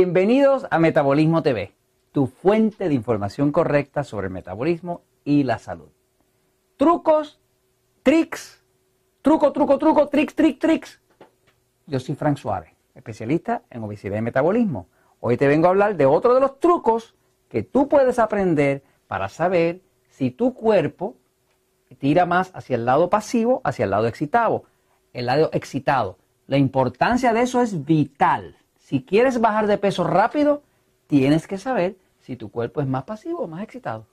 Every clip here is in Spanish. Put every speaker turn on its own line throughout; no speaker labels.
Bienvenidos a Metabolismo TV, tu fuente de información correcta sobre el metabolismo y la salud. Trucos, tricks, truco, truco, truco, tricks, tricks, tricks. Yo soy Frank Suárez, especialista en obesidad y metabolismo. Hoy te vengo a hablar de otro de los trucos que tú puedes aprender para saber si tu cuerpo tira más hacia el lado pasivo, hacia el lado excitado, el lado excitado. La importancia de eso es vital. Si quieres bajar de peso rápido, tienes que saber si tu cuerpo es más pasivo o más excitado.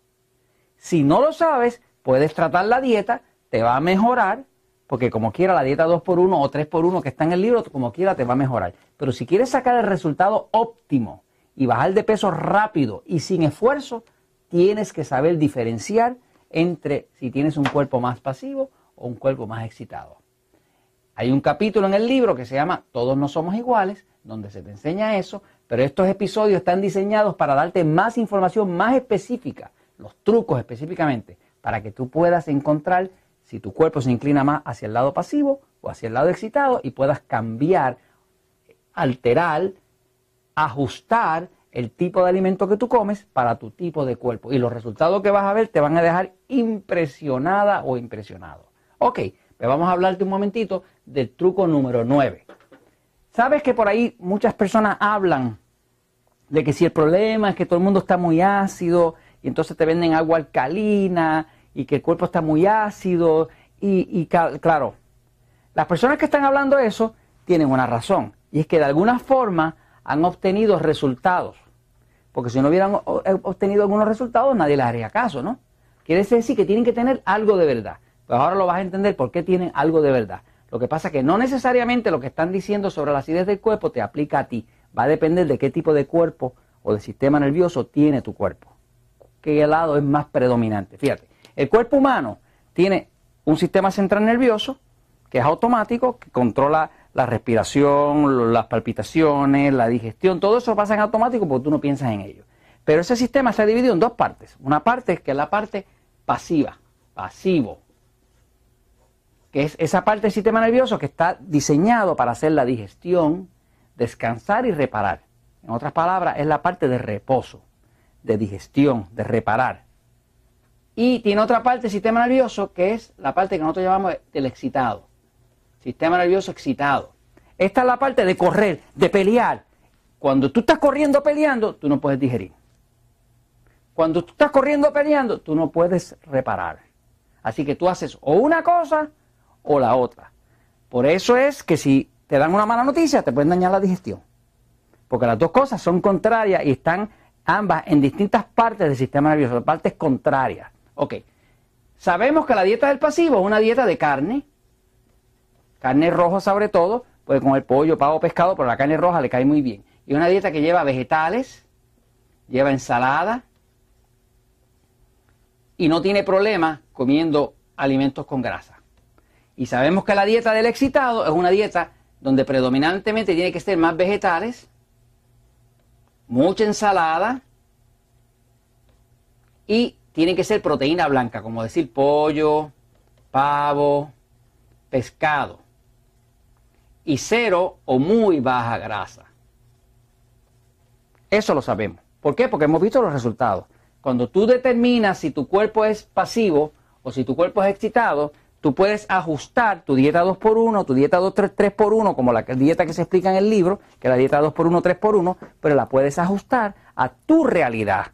Si no lo sabes, puedes tratar la dieta, te va a mejorar, porque como quiera la dieta 2x1 o 3x1 que está en el libro, como quiera te va a mejorar. Pero si quieres sacar el resultado óptimo y bajar de peso rápido y sin esfuerzo, tienes que saber diferenciar entre si tienes un cuerpo más pasivo o un cuerpo más excitado. Hay un capítulo en el libro que se llama Todos no somos iguales, donde se te enseña eso, pero estos episodios están diseñados para darte más información más específica, los trucos específicamente, para que tú puedas encontrar si tu cuerpo se inclina más hacia el lado pasivo o hacia el lado excitado y puedas cambiar, alterar, ajustar el tipo de alimento que tú comes para tu tipo de cuerpo. Y los resultados que vas a ver te van a dejar impresionada o impresionado. Ok, pues vamos a hablarte un momentito del truco número 9. Sabes que por ahí muchas personas hablan de que si el problema es que todo el mundo está muy ácido y entonces te venden agua alcalina y que el cuerpo está muy ácido y, claro, las personas que están hablando eso tienen una razón y es que de alguna forma han obtenido resultados. Porque si no hubieran eh, obtenido algunos resultados, nadie les haría caso, ¿no? Quiere decir que tienen que tener algo de verdad. Pues ahora lo vas a entender por qué tienen algo de verdad. Lo que pasa es que no necesariamente lo que están diciendo sobre la acidez del cuerpo te aplica a ti. Va a depender de qué tipo de cuerpo o de sistema nervioso tiene tu cuerpo. ¿Qué lado es más predominante? Fíjate, el cuerpo humano tiene un sistema central nervioso que es automático, que controla la respiración, las palpitaciones, la digestión, todo eso pasa en automático porque tú no piensas en ello. Pero ese sistema se ha dividido en dos partes. Una parte es que es la parte pasiva, pasivo, que es esa parte del sistema nervioso que está diseñado para hacer la digestión, descansar y reparar. En otras palabras, es la parte de reposo, de digestión, de reparar. Y tiene otra parte del sistema nervioso que es la parte que nosotros llamamos del excitado, sistema nervioso excitado. Esta es la parte de correr, de pelear. Cuando tú estás corriendo peleando, tú no puedes digerir. Cuando tú estás corriendo peleando, tú no puedes reparar. Así que tú haces o una cosa o la otra. Por eso es que si te dan una mala noticia, te pueden dañar la digestión. Porque las dos cosas son contrarias y están ambas en distintas partes del sistema nervioso, partes contrarias. Ok, sabemos que la dieta del pasivo es una dieta de carne, carne roja sobre todo, pues con el pollo, pavo, pescado, pero la carne roja le cae muy bien. Y una dieta que lleva vegetales, lleva ensalada y no tiene problema comiendo alimentos con grasa. Y sabemos que la dieta del excitado es una dieta donde predominantemente tiene que ser más vegetales, mucha ensalada y tiene que ser proteína blanca, como decir pollo, pavo, pescado. Y cero o muy baja grasa. Eso lo sabemos. ¿Por qué? Porque hemos visto los resultados. Cuando tú determinas si tu cuerpo es pasivo o si tu cuerpo es excitado, tú puedes ajustar tu dieta 2x1, tu dieta 3x1, como la dieta que se explica en el libro, que es la dieta 2x1, 3x1, pero la puedes ajustar a tu realidad.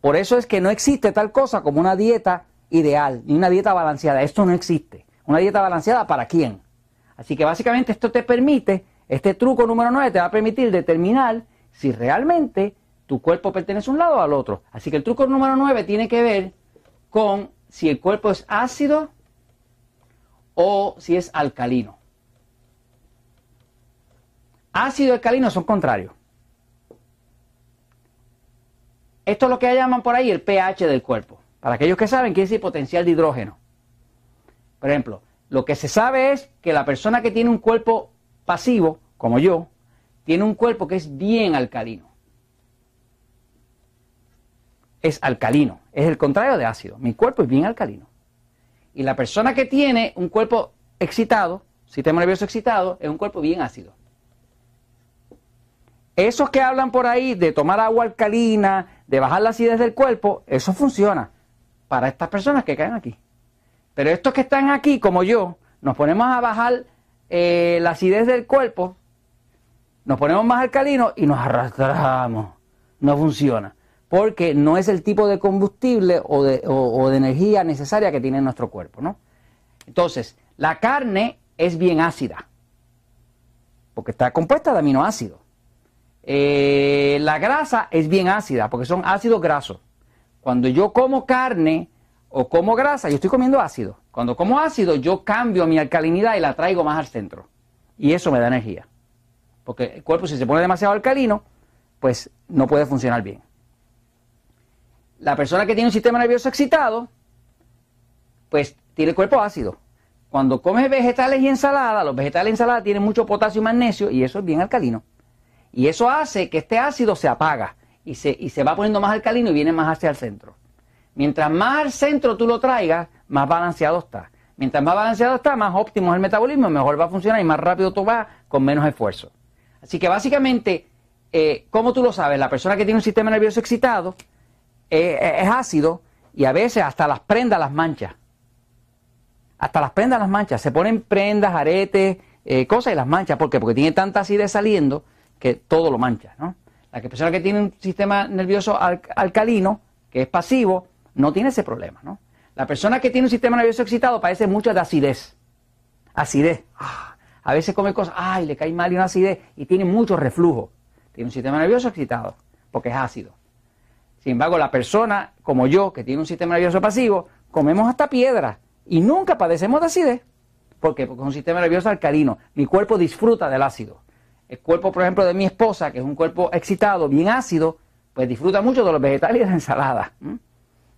Por eso es que no existe tal cosa como una dieta ideal, ni una dieta balanceada. Esto no existe. ¿Una dieta balanceada para quién? Así que básicamente esto te permite, este truco número 9 te va a permitir determinar si realmente tu cuerpo pertenece a un lado o al otro. Así que el truco número 9 tiene que ver con si el cuerpo es ácido o si es alcalino. Ácido y alcalino son contrarios. Esto es lo que llaman por ahí el pH del cuerpo. Para aquellos que saben, qué es el potencial de hidrógeno. Por ejemplo, lo que se sabe es que la persona que tiene un cuerpo pasivo, como yo, tiene un cuerpo que es bien alcalino. Es alcalino, es el contrario de ácido. Mi cuerpo es bien alcalino. Y la persona que tiene un cuerpo excitado, sistema nervioso excitado, es un cuerpo bien ácido. Esos que hablan por ahí de tomar agua alcalina, de bajar la acidez del cuerpo, eso funciona para estas personas que caen aquí. Pero estos que están aquí, como yo, nos ponemos a bajar eh, la acidez del cuerpo, nos ponemos más alcalinos y nos arrastramos. No funciona porque no es el tipo de combustible o de, energía necesaria que tiene nuestro cuerpo, ¿no? Entonces, la carne es bien ácida, porque está compuesta de aminoácidos. Eh, la grasa es bien ácida, porque son ácidos grasos. Cuando yo como carne o como grasa, yo estoy comiendo ácido. Cuando como ácido, yo cambio mi alcalinidad y la traigo más al centro. Y eso me da energía. Porque el cuerpo, si se pone demasiado alcalino, pues no puede funcionar bien. La persona que tiene un sistema nervioso excitado, pues tiene el cuerpo ácido. Cuando comes vegetales y ensalada, los vegetales y ensalada tienen mucho potasio y magnesio y eso es bien alcalino. Y eso hace que este ácido se apaga y se, se va poniendo más alcalino y viene más hacia el centro. Mientras más al centro tú lo traigas, más balanceado está. Mientras más balanceado está, más óptimo es el metabolismo, mejor va a funcionar y más rápido tú vas con menos esfuerzo. Así que básicamente, eh, como tú lo sabes? La persona que tiene un sistema nervioso excitado eh, eh, es ácido y a veces hasta las prendas las mancha, Hasta las prendas las mancha, Se ponen prendas, aretes, eh, cosas y las manchas. ¿Por qué? Porque tiene tanta acidez saliendo que todo lo mancha. ¿no? La persona que tiene un sistema nervioso alcalino, que es pasivo, no tiene ese problema. ¿no? La persona que tiene un sistema nervioso excitado padece mucho de acidez. Acidez. Ah, a veces come cosas, ay, le cae mal y una acidez y tiene mucho reflujo. Tiene un sistema nervioso excitado porque es ácido. Sin embargo, la persona como yo, que tiene un sistema nervioso pasivo, comemos hasta piedras y nunca padecemos de acidez. ¿Por qué? Porque es un sistema nervioso alcalino. Mi cuerpo disfruta del ácido. El cuerpo, por ejemplo, de mi esposa, que es un cuerpo excitado, bien ácido, pues disfruta mucho de los vegetales y de la ensalada.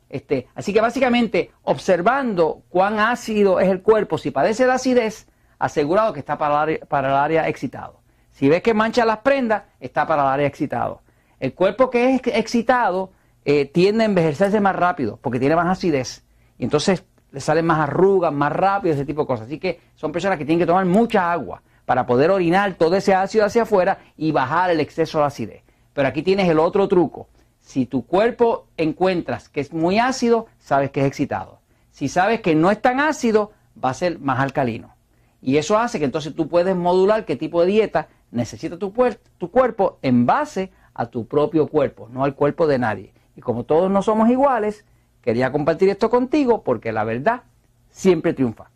Este, así que básicamente, observando cuán ácido es el cuerpo, si padece de acidez, asegurado que está para el área, para el área excitado. Si ves que mancha las prendas, está para el área excitado. El cuerpo que es excitado eh, tiende a envejecerse más rápido porque tiene más acidez. Y entonces le salen más arrugas, más rápido, ese tipo de cosas. Así que son personas que tienen que tomar mucha agua para poder orinar todo ese ácido hacia afuera y bajar el exceso de acidez. Pero aquí tienes el otro truco. Si tu cuerpo encuentras que es muy ácido, sabes que es excitado. Si sabes que no es tan ácido, va a ser más alcalino. Y eso hace que entonces tú puedes modular qué tipo de dieta necesita tu, tu cuerpo en base a tu propio cuerpo, no al cuerpo de nadie. Y como todos no somos iguales, quería compartir esto contigo porque la verdad siempre triunfa.